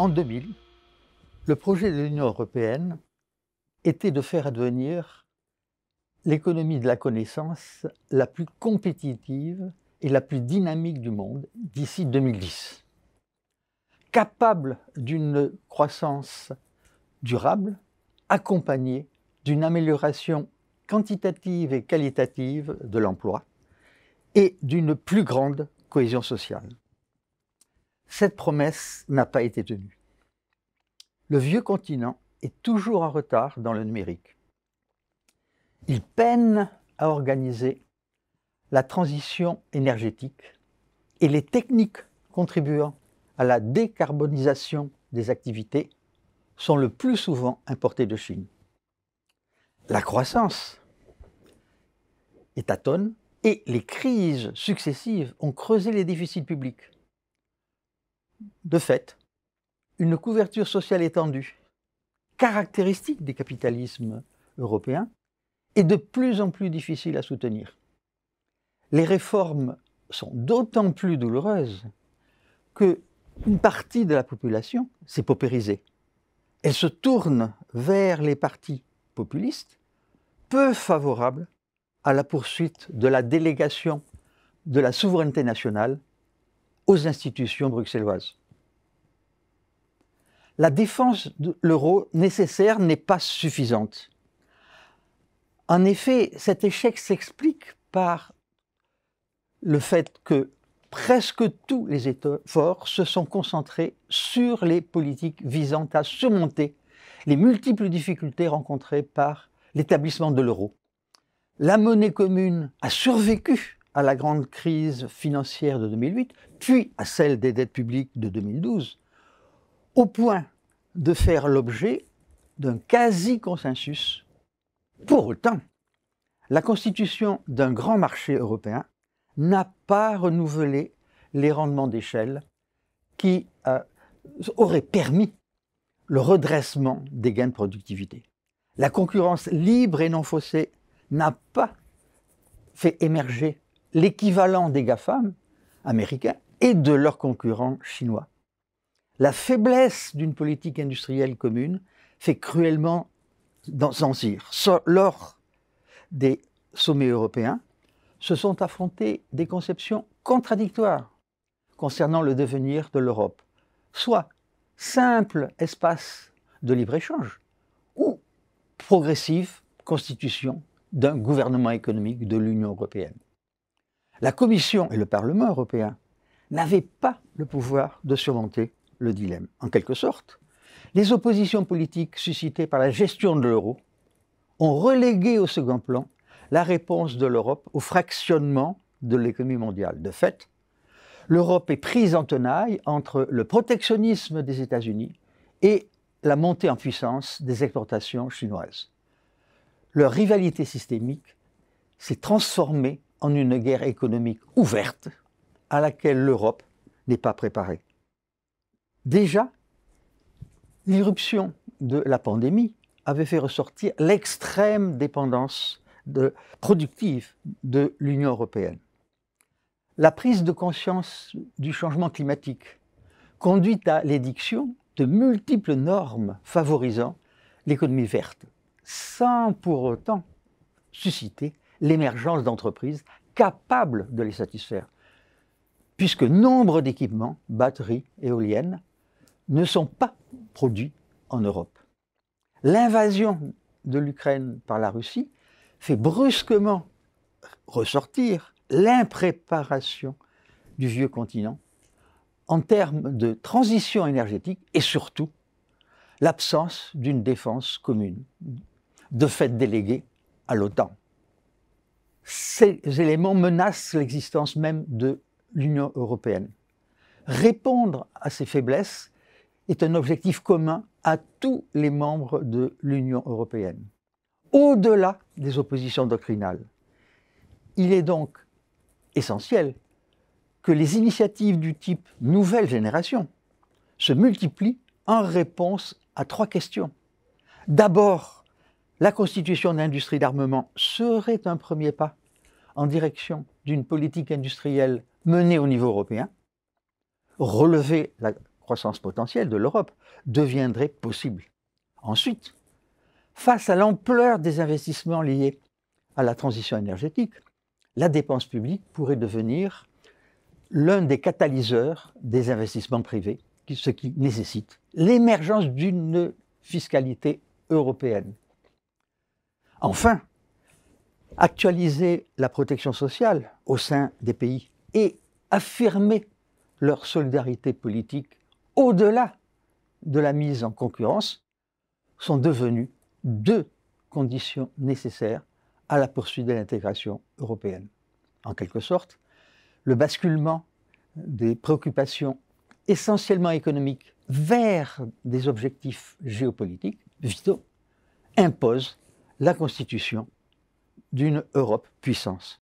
En 2000, le projet de l'Union européenne était de faire advenir l'économie de la connaissance la plus compétitive et la plus dynamique du monde d'ici 2010, capable d'une croissance durable, accompagnée d'une amélioration quantitative et qualitative de l'emploi et d'une plus grande cohésion sociale. Cette promesse n'a pas été tenue le vieux continent est toujours en retard dans le numérique. Il peine à organiser la transition énergétique et les techniques contribuant à la décarbonisation des activités sont le plus souvent importées de Chine. La croissance est atone et les crises successives ont creusé les déficits publics. De fait, une couverture sociale étendue, caractéristique des capitalismes européens, est de plus en plus difficile à soutenir. Les réformes sont d'autant plus douloureuses que une partie de la population s'est paupérisée. Elle se tourne vers les partis populistes peu favorables à la poursuite de la délégation de la souveraineté nationale aux institutions bruxelloises la défense de l'euro nécessaire n'est pas suffisante. En effet, cet échec s'explique par le fait que presque tous les efforts se sont concentrés sur les politiques visant à surmonter les multiples difficultés rencontrées par l'établissement de l'euro. La monnaie commune a survécu à la grande crise financière de 2008, puis à celle des dettes publiques de 2012 au point de faire l'objet d'un quasi-consensus. Pour autant, la constitution d'un grand marché européen n'a pas renouvelé les rendements d'échelle qui euh, auraient permis le redressement des gains de productivité. La concurrence libre et non faussée n'a pas fait émerger l'équivalent des GAFAM américains et de leurs concurrents chinois la faiblesse d'une politique industrielle commune fait cruellement sentir. Lors des sommets européens, se sont affrontées des conceptions contradictoires concernant le devenir de l'Europe. Soit simple espace de libre-échange, ou progressive constitution d'un gouvernement économique de l'Union européenne. La Commission et le Parlement européen n'avaient pas le pouvoir de surmonter le dilemme. En quelque sorte, les oppositions politiques suscitées par la gestion de l'euro ont relégué au second plan la réponse de l'Europe au fractionnement de l'économie mondiale. De fait, l'Europe est prise en tenaille entre le protectionnisme des États-Unis et la montée en puissance des exportations chinoises. Leur rivalité systémique s'est transformée en une guerre économique ouverte à laquelle l'Europe n'est pas préparée. Déjà, l'irruption de la pandémie avait fait ressortir l'extrême dépendance productive de l'Union européenne. La prise de conscience du changement climatique conduit à l'édiction de multiples normes favorisant l'économie verte, sans pour autant susciter l'émergence d'entreprises capables de les satisfaire, puisque nombre d'équipements, batteries, éoliennes, ne sont pas produits en Europe. L'invasion de l'Ukraine par la Russie fait brusquement ressortir l'impréparation du vieux continent en termes de transition énergétique et surtout l'absence d'une défense commune, de fait déléguée à l'OTAN. Ces éléments menacent l'existence même de l'Union européenne. Répondre à ces faiblesses est un objectif commun à tous les membres de l'Union européenne, au-delà des oppositions doctrinales. Il est donc essentiel que les initiatives du type nouvelle génération se multiplient en réponse à trois questions. D'abord, la constitution d'industrie d'armement serait un premier pas en direction d'une politique industrielle menée au niveau européen, relever la potentielle de l'Europe deviendrait possible. Ensuite, face à l'ampleur des investissements liés à la transition énergétique, la dépense publique pourrait devenir l'un des catalyseurs des investissements privés, ce qui nécessite l'émergence d'une fiscalité européenne. Enfin, actualiser la protection sociale au sein des pays et affirmer leur solidarité politique au-delà de la mise en concurrence, sont devenues deux conditions nécessaires à la poursuite de l'intégration européenne. En quelque sorte, le basculement des préoccupations essentiellement économiques vers des objectifs géopolitiques vitaux impose la constitution d'une Europe puissance.